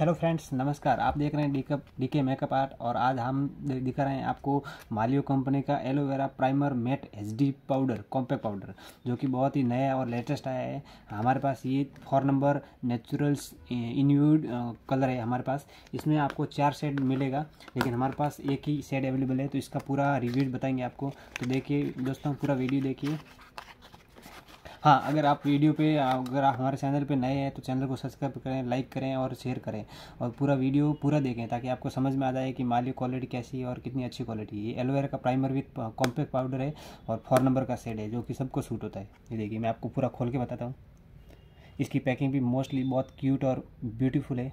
hello friends नमस्कार आप देख रहे हैं डीकअप डीके मेकअप आर्ट और आज हम दिखा रहे हैं आपको मालियो कंपनी का aloe vera primer matte HD powder compact powder जो कि बहुत ही नया और लेटेस्ट आया है हमारे पास ये फोर नंबर नेचुरल्स इन्यूड कलर है हमारे पास इसमें आपको चार सेट मिलेगा लेकिन हमारे पास एक ही सेट अवेलेबल है तो इसका पूरा रिव्यू बताएंगे आपको तो देखिए दोस्तों पूरा वीडियो देखिए हाँ अगर आप वीडियो पे अगर आप हमारे चैनल पे नए हैं तो चैनल को सब्सक्राइब करें लाइक करें और शेयर करें और पूरा वीडियो पूरा देखें ताकि आपको समझ में आ जाए कि माली क्वालिटी कैसी है और कितनी अच्छी क्वालिटी है ये एलोवेरा का प्राइमर विथ कॉम्पैक्ट पाउडर है और फोर नंबर का सेड है जो कि सबको सूट होता है ये देखिए मैं आपको पूरा खोल के बताता हूँ इसकी पैकिंग भी मोस्टली बहुत क्यूट और ब्यूटीफुल है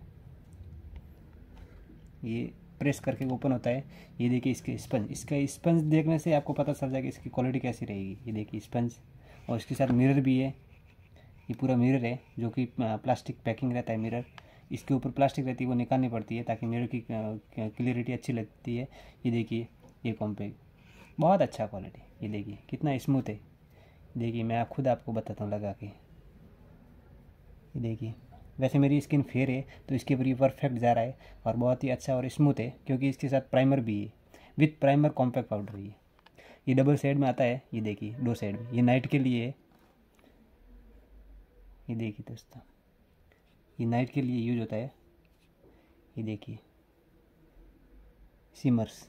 ये प्रेस करके ओपन होता है ये देखिए इसके स्पंज इसका स्पंज देखने से आपको पता चल जाएगा इसकी क्वालिटी कैसी रहेगी ये देखिए स्पंज और इसके साथ मिरर भी है ये पूरा मिरर है जो कि प्लास्टिक पैकिंग रहता है मिरर इसके ऊपर प्लास्टिक रहती है वो निकालनी पड़ती है ताकि मिरर की क्लियरिटी अच्छी लगती है ये देखिए ये कॉम्पैक्ट बहुत अच्छा क्वालिटी ये देखिए कितना स्मूथ है देखिए मैं आप खुद आपको बताता हूँ लगा के ये देखिए वैसे मेरी स्किन फेयर है तो इसके ऊपर ये परफेक्ट जा रहा है और बहुत ही अच्छा और स्मूथ है क्योंकि इसके साथ प्राइमर भी है विथ प्राइमर कॉम्पैक्ट पाउडर ये ये डबल साइड में आता है ये देखिए दो साइड में ये नाइट के लिए है ये देखिए दोस्तों ये नाइट के लिए यूज होता है ये देखिए सिमर्स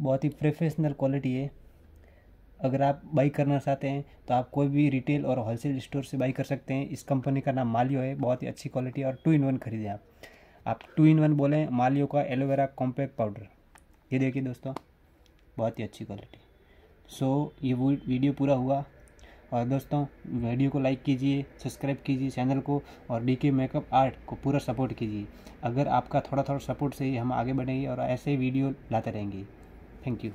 बहुत ही प्रोफेशनल क्वालिटी है अगर आप बाई करना चाहते हैं तो आप कोई भी रिटेल और होलसेल स्टोर से बाई कर सकते हैं इस कंपनी का नाम मालियो है बहुत ही अच्छी क्वालिटी और टू इन वन खरीदें आप आप टू इन वन बोलें मालियो का एलोवेरा कॉम्पैक्ट पाउडर ये देखिए दोस्तों बहुत ही अच्छी क्वालिटी सो so, ये वो वीडियो पूरा हुआ और दोस्तों वीडियो को लाइक कीजिए सब्सक्राइब कीजिए चैनल को और डी के मेकअप आर्ट को पूरा सपोर्ट कीजिए अगर आपका थोड़ा थोड़ा सपोर्ट से ही हम आगे बढ़ेंगे और ऐसे ही वीडियो लाते रहेंगे थैंक यू